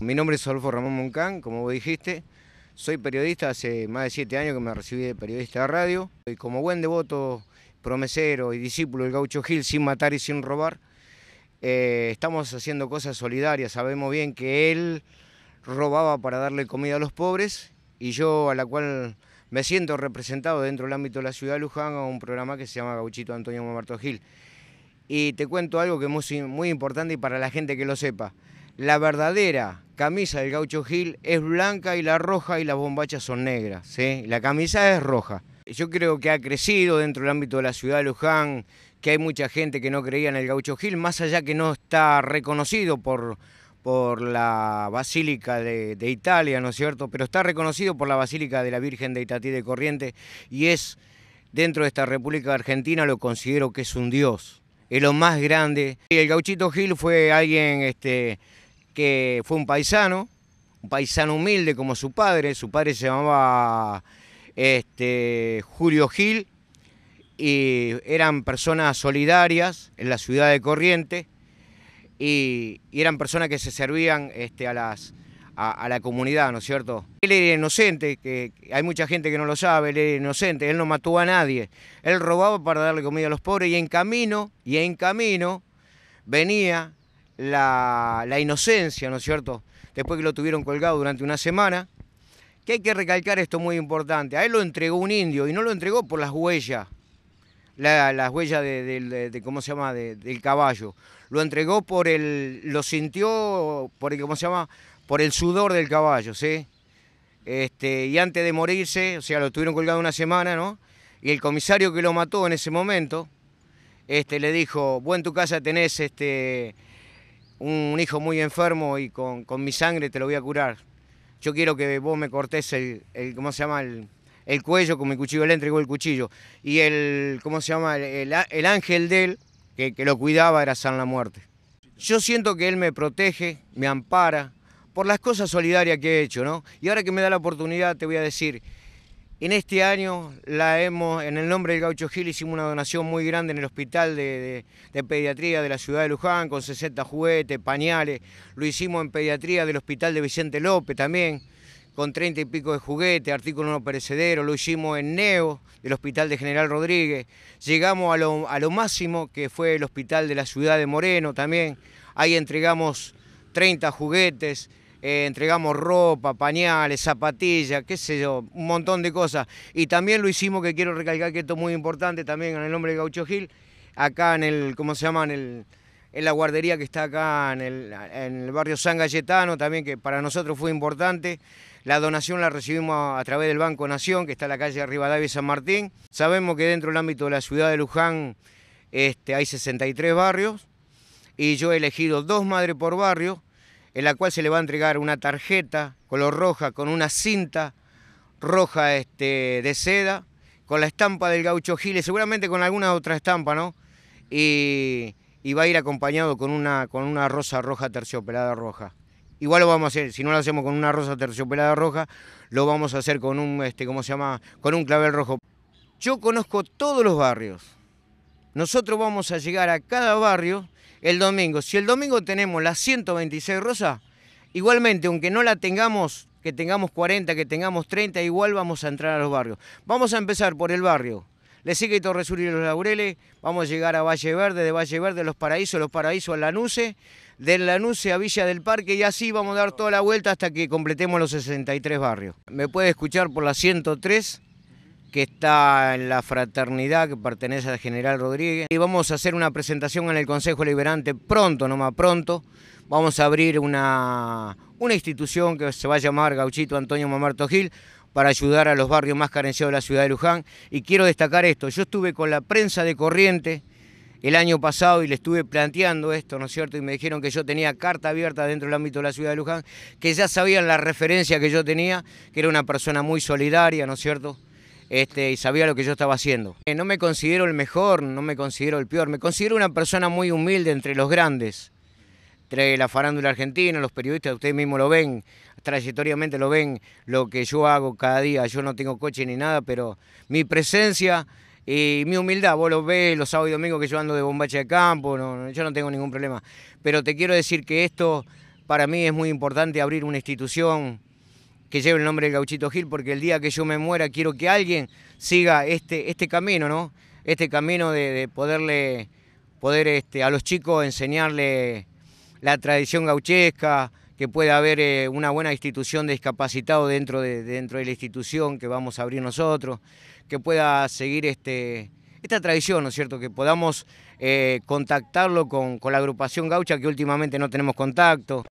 Mi nombre es Adolfo Ramón Moncán, como vos dijiste. Soy periodista, hace más de siete años que me recibí de periodista de radio. Y como buen devoto, promesero y discípulo del Gaucho Gil, sin matar y sin robar, eh, estamos haciendo cosas solidarias. Sabemos bien que él robaba para darle comida a los pobres y yo a la cual me siento representado dentro del ámbito de la ciudad de Luján a un programa que se llama Gauchito Antonio Mamarto Gil. Y te cuento algo que es muy, muy importante y para la gente que lo sepa la verdadera camisa del gaucho Gil es blanca y la roja y las bombachas son negras. ¿sí? La camisa es roja. Yo creo que ha crecido dentro del ámbito de la ciudad de Luján, que hay mucha gente que no creía en el gaucho Gil, más allá que no está reconocido por, por la Basílica de, Italia, ¿no es cierto? Pero está reconocido por la Basílica de la Virgen de Itatí de Corriente y es, dentro de esta República Argentina, lo considero que es un dios, es lo más grande. El gauchito Gil fue alguien este, que fue un paisano, un paisano humilde como su padre, su padre se llamaba este, Julio Gil, y eran personas solidarias en la ciudad de Corrientes, y, eran personas que se servían este, a, las, a, la comunidad, ¿no es cierto? Él era inocente, que hay mucha gente que no lo sabe, él era inocente, él no mató a nadie, él robaba para darle comida a los pobres, y en camino, y en camino venía la, inocencia, ¿no es cierto? Después que lo tuvieron colgado durante una semana. Que hay que recalcar esto muy importante. A él lo entregó un indio y no lo entregó por las huellas, las huellas de, cómo se llama del caballo lo entregó por el lo sintió por el, cómo se llama por el sudor del caballo sí este y antes de morirse o sea lo tuvieron colgado una semana no y el comisario que lo mató en ese momento este le dijo bueno en tu casa tenés este un, hijo muy enfermo y con, mi sangre te lo voy a curar. Yo quiero que vos me cortes el, ¿cómo se llama? El, cuello con mi cuchillo, le entregó el cuchillo. Y el, ¿cómo se llama? El, el ángel de él, que, que, lo cuidaba, era San la Muerte. Yo siento que él me protege, me ampara, por las cosas solidarias que he hecho, ¿no? Y ahora que me da la oportunidad, te voy a decir, en este año la hemos, en el nombre del Gaucho Gil hicimos una donación muy grande en el hospital de, pediatría de la ciudad de Luján con 60 juguetes, pañales. Lo hicimos en pediatría del hospital de Vicente López también con 30 y pico de juguetes, artículo no perecedero. Lo hicimos en Neo del hospital de General Rodríguez. Llegamos a lo, a lo máximo que fue el hospital de la ciudad de Moreno también. Ahí entregamos 30 juguetes. Eh, entregamos ropa, pañales, zapatillas, qué sé yo, un montón de cosas. Y también lo hicimos, que quiero recalcar que esto es muy importante, también en el nombre de Gaucho Gil, acá en el, ¿cómo se llama? En, el, en la guardería que está acá en el, en el barrio San Galletano, también que para nosotros fue importante. La donación la recibimos a, través del Banco Nación, que está en la calle Rivadavia y San Martín. Sabemos que dentro del ámbito de la ciudad de Luján este, hay 63 barrios y yo he elegido dos madres por barrio en la cual se le va a entregar una tarjeta color roja con una cinta roja este, de seda, con la estampa del gaucho Giles, seguramente con alguna otra estampa, ¿no? Y, va a ir acompañado con una, con una rosa roja terciopelada roja. Igual lo vamos a hacer, si no lo hacemos con una rosa terciopelada roja, lo vamos a hacer con un, este, ¿cómo se llama? Con un clavel rojo. Yo conozco todos los barrios, nosotros vamos a llegar a cada barrio el domingo. Si el domingo tenemos las 126 rosas, igualmente, aunque no la tengamos, que tengamos 40, que tengamos 30, igual vamos a entrar a los barrios. Vamos a empezar por el barrio. Le sigue torres y los Laureles, vamos a llegar a Valle Verde, de Valle Verde Los Paraísos, Los Paraísos a Lanuse, de Lanuse a Villa del Parque y así vamos a dar toda la vuelta hasta que completemos los 63 barrios. Me puede escuchar por la 103 que está en la fraternidad que pertenece al general Rodríguez. Y vamos a hacer una presentación en el Consejo Liberante pronto, no más pronto. Vamos a abrir una, una institución que se va a llamar Gauchito Antonio Mamarto Gil para ayudar a los barrios más carenciados de la ciudad de Luján. Y quiero destacar esto, yo estuve con la prensa de Corriente el año pasado y le estuve planteando esto, ¿no es cierto? Y me dijeron que yo tenía carta abierta dentro del ámbito de la ciudad de Luján, que ya sabían la referencia que yo tenía, que era una persona muy solidaria, ¿no es cierto? Este, y sabía lo que yo estaba haciendo. Eh, no me considero el mejor, no me considero el peor, me considero una persona muy humilde entre los grandes, entre la farándula argentina, los periodistas, ustedes mismos lo ven, trayectoriamente lo ven, lo que yo hago cada día, yo no tengo coche ni nada, pero mi presencia y mi humildad, vos lo ves los sábados y domingos que yo ando de bombacha de campo, yo no tengo ningún problema, pero te quiero decir que esto para mí es muy importante abrir una institución, que lleve el nombre de Gauchito Gil, porque el día que yo me muera quiero que alguien siga este, este camino, ¿no? Este camino de, poderle, poder este, a los chicos enseñarle la tradición gauchesca, que pueda haber eh, una buena institución de discapacitados dentro de, dentro de la institución que vamos a abrir nosotros, que pueda seguir este, esta tradición, ¿no es cierto? Que podamos eh, contactarlo con, con la agrupación gaucha, que últimamente no tenemos contacto.